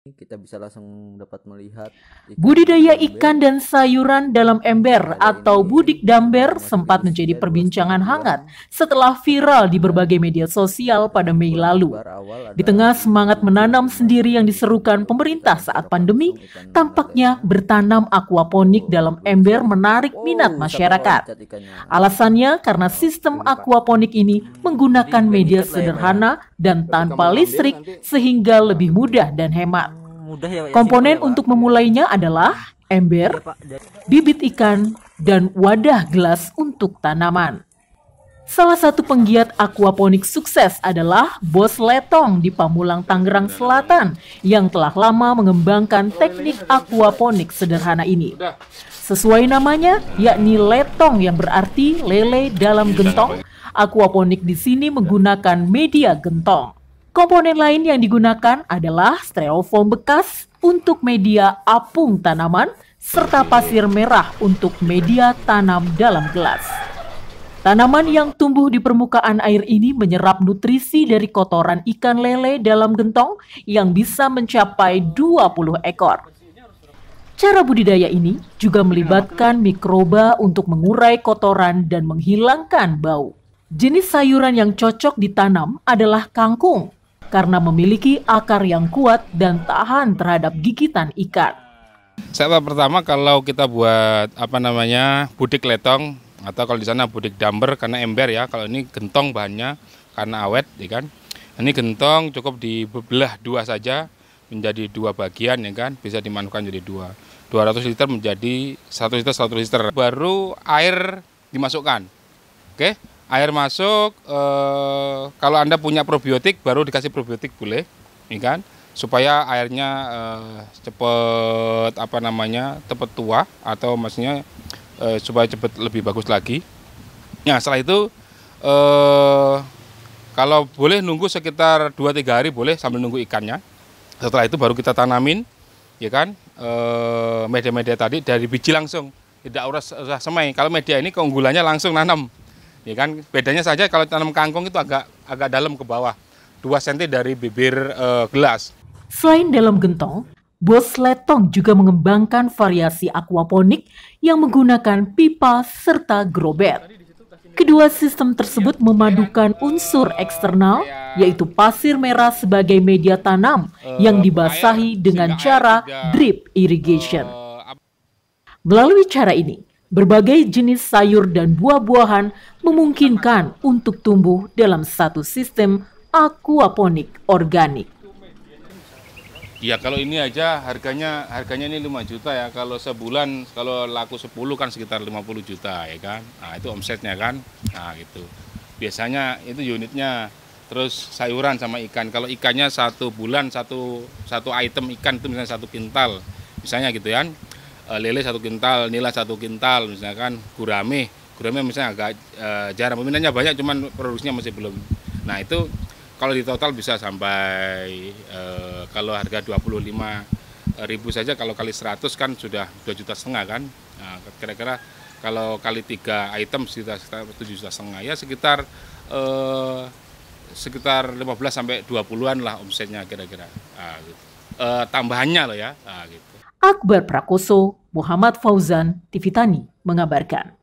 kita bisa langsung dapat melihat budidaya ikan dan sayuran dalam ember atau budik damber sempat menjadi ya, perbincangan hangat setelah viral di berbagai media sosial pada Mei lalu. Di tengah semangat menanam sendiri yang diserukan pemerintah saat pandemi, tampaknya bertanam aquaponik dalam ember menarik oh, minat masyarakat. Alasannya karena sistem aquaponik ini menggunakan media ya, ya. sederhana dan tanpa listrik sehingga lebih mudah dan hemat mudah ya, ya Komponen ya, untuk memulainya adalah ember, iya, bibit ikan, dan wadah gelas untuk tanaman. Salah satu penggiat aquaponik sukses adalah Bos Letong di Pamulang Tangerang Selatan yang telah lama mengembangkan teknik aquaponik sederhana ini. Sesuai namanya, yakni letong yang berarti lele dalam gentong, aquaponik di sini menggunakan media gentong. Komponen lain yang digunakan adalah stereofoam bekas untuk media apung tanaman serta pasir merah untuk media tanam dalam gelas. Tanaman yang tumbuh di permukaan air ini menyerap nutrisi dari kotoran ikan lele dalam gentong yang bisa mencapai 20 ekor. Cara budidaya ini juga melibatkan mikroba untuk mengurai kotoran dan menghilangkan bau. Jenis sayuran yang cocok ditanam adalah kangkung, karena memiliki akar yang kuat dan tahan terhadap gigitan ikan. Cara pertama kalau kita buat apa namanya budik letong atau kalau di sana budik damber karena ember ya kalau ini gentong bahannya karena awet ya kan ini gentong cukup dibelah dua saja menjadi dua bagian ya kan bisa dimanfaatkan jadi dua 200 liter menjadi 1 liter satu liter baru air dimasukkan oke air masuk e, kalau anda punya probiotik baru dikasih probiotik boleh ini ya kan? supaya airnya e, cepet apa namanya cepet tua atau maksudnya e, supaya cepet lebih bagus lagi nah setelah itu e, kalau boleh nunggu sekitar 2 tiga hari boleh sambil nunggu ikannya setelah itu baru kita tanamin ya kan media-media tadi dari biji langsung tidak urus semai kalau media ini keunggulannya langsung nanam Ya kan bedanya saja kalau tanam kangkung itu agak agak dalam ke bawah, 2 cm dari bibir uh, gelas. Selain dalam gentong, Bos Letong juga mengembangkan variasi aquaponik yang menggunakan pipa serta grobet. Kedua sistem tersebut memadukan unsur eksternal, yaitu pasir merah sebagai media tanam eh, yang dibasahi dengan cara drip irrigation. Eh, Melalui cara ini, Berbagai jenis sayur dan buah-buahan memungkinkan untuk tumbuh dalam satu sistem akuaponik organik. Ya kalau ini aja harganya harganya ini 5 juta ya. Kalau sebulan kalau laku 10 kan sekitar 50 juta ya kan. Nah, itu omsetnya kan. Nah, gitu. Biasanya itu unitnya terus sayuran sama ikan. Kalau ikannya satu bulan satu satu item ikan itu misalnya satu kintal. Misalnya gitu Ya Eh, lele satu kintal, nila satu kintal, misalkan gurame, gurame misalnya agak e, jarang peminatnya banyak, cuman produksinya masih belum. Nah itu kalau di total bisa sampai e, kalau harga 25 ribu saja kalau kali 100 kan sudah 2 juta setengah kan nah, kira-kira nah, kalau kali tiga item sekitar, sekitar 7 juta setengah ya sekitar e, sekitar 15 sampai 20-an lah omsetnya kira-kira nah, gitu uh, tambahannya loh ya. Nah, gitu. Akbar Prakoso, Muhammad Fauzan, Tivitani mengabarkan.